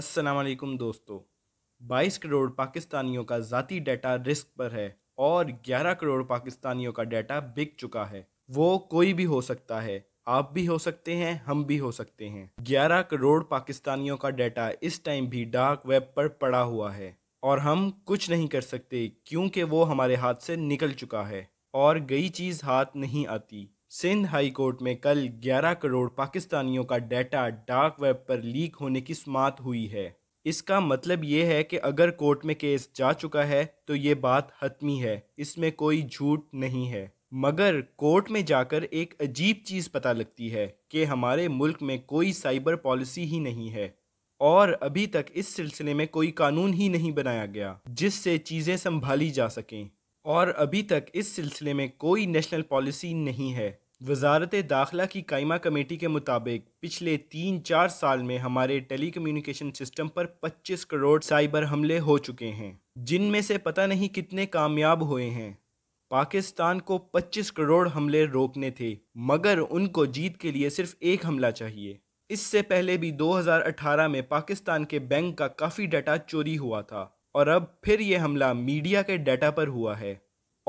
असलकुम दोस्तों 22 करोड़ पाकिस्तानियों का ज़ाती डाटा रिस्क पर है और 11 करोड़ पाकिस्तानियों का डाटा बिक चुका है वो कोई भी हो सकता है आप भी हो सकते हैं हम भी हो सकते हैं 11 करोड़ पाकिस्तानियों का डाटा इस टाइम भी डार्क वेब पर पड़ा हुआ है और हम कुछ नहीं कर सकते क्योंकि वो हमारे हाथ से निकल चुका है और गई चीज़ हाथ नहीं आती सिंध हाई कोर्ट में कल 11 करोड़ पाकिस्तानियों का डाटा डार्क वेब पर लीक होने की समात हुई है इसका मतलब ये है कि अगर कोर्ट में केस जा चुका है तो ये बात हतमी है इसमें कोई झूठ नहीं है मगर कोर्ट में जाकर एक अजीब चीज़ पता लगती है कि हमारे मुल्क में कोई साइबर पॉलिसी ही नहीं है और अभी तक इस सिलसिले में कोई कानून ही नहीं बनाया गया जिससे चीज़ें संभाली जा सकें और अभी तक इस सिलसिले में कोई नेशनल पॉलिसी नहीं है वजारत दाखिला की कायमा कमेटी के मुताबिक पिछले तीन चार साल में हमारे टेली कम्युनिकेशन सिस्टम पर 25 करोड़ साइबर हमले हो चुके हैं जिनमें से पता नहीं कितने कामयाब हुए हैं पाकिस्तान को 25 करोड़ हमले रोकने थे मगर उनको जीत के लिए सिर्फ एक हमला चाहिए इससे पहले भी 2018 में पाकिस्तान के बैंक का काफ़ी डाटा चोरी हुआ था और अब फिर ये हमला मीडिया के डाटा पर हुआ है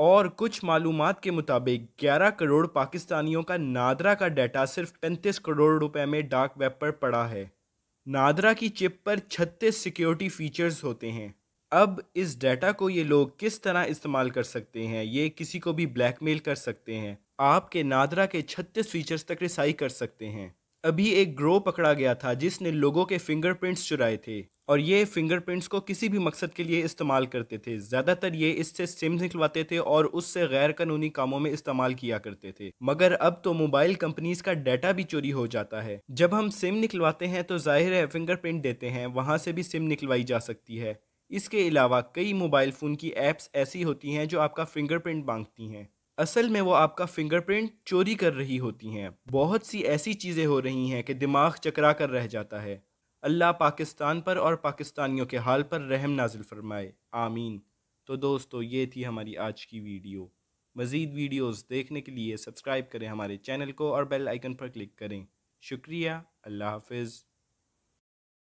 और कुछ मालूम के मुताबिक 11 करोड़ पाकिस्तानियों का नादरा का डाटा सिर्फ 35 करोड़ रुपए में डार्क वेब पर पड़ा है नादरा की चिप पर 36 सिक्योरिटी फीचर्स होते हैं अब इस डाटा को ये लोग किस तरह इस्तेमाल कर सकते हैं ये किसी को भी ब्लैकमेल कर सकते हैं आपके नादरा के 36 फीचर्स तक रिसाई कर सकते हैं अभी एक ग्रो पकड़ा गया था जिसने लोगों के फिंगरप्रिंट्स चुराए थे और ये फिंगरप्रिंट्स को किसी भी मकसद के लिए इस्तेमाल करते थे ज़्यादातर ये इससे सिम्स निकलवाते थे और उससे गैर कानूनी कामों में इस्तेमाल किया करते थे मगर अब तो मोबाइल कंपनीज का डाटा भी चोरी हो जाता है जब हम सिम निकलवाते हैं तो जाहिर है फिंगरप्रिंट देते हैं वहाँ से भी सिम निकलवाई जा सकती है इसके अलावा कई मोबाइल फ़ोन की ऐप्स ऐसी होती हैं जो आपका फिंगरप्रिंट मांगती हैं असल में वो आपका फिंगरप्रिंट चोरी कर रही होती हैं बहुत सी ऐसी चीज़ें हो रही हैं कि दिमाग चकरा कर रह जाता है अल्लाह पाकिस्तान पर और पाकिस्तानियों के हाल पर रहम नाजिल फरमाए आमीन तो दोस्तों ये थी हमारी आज की वीडियो मज़ीद वीडियोस देखने के लिए सब्सक्राइब करें हमारे चैनल को और बेल आइकन पर क्लिक करें शुक्रिया अल्लाह हाफिज़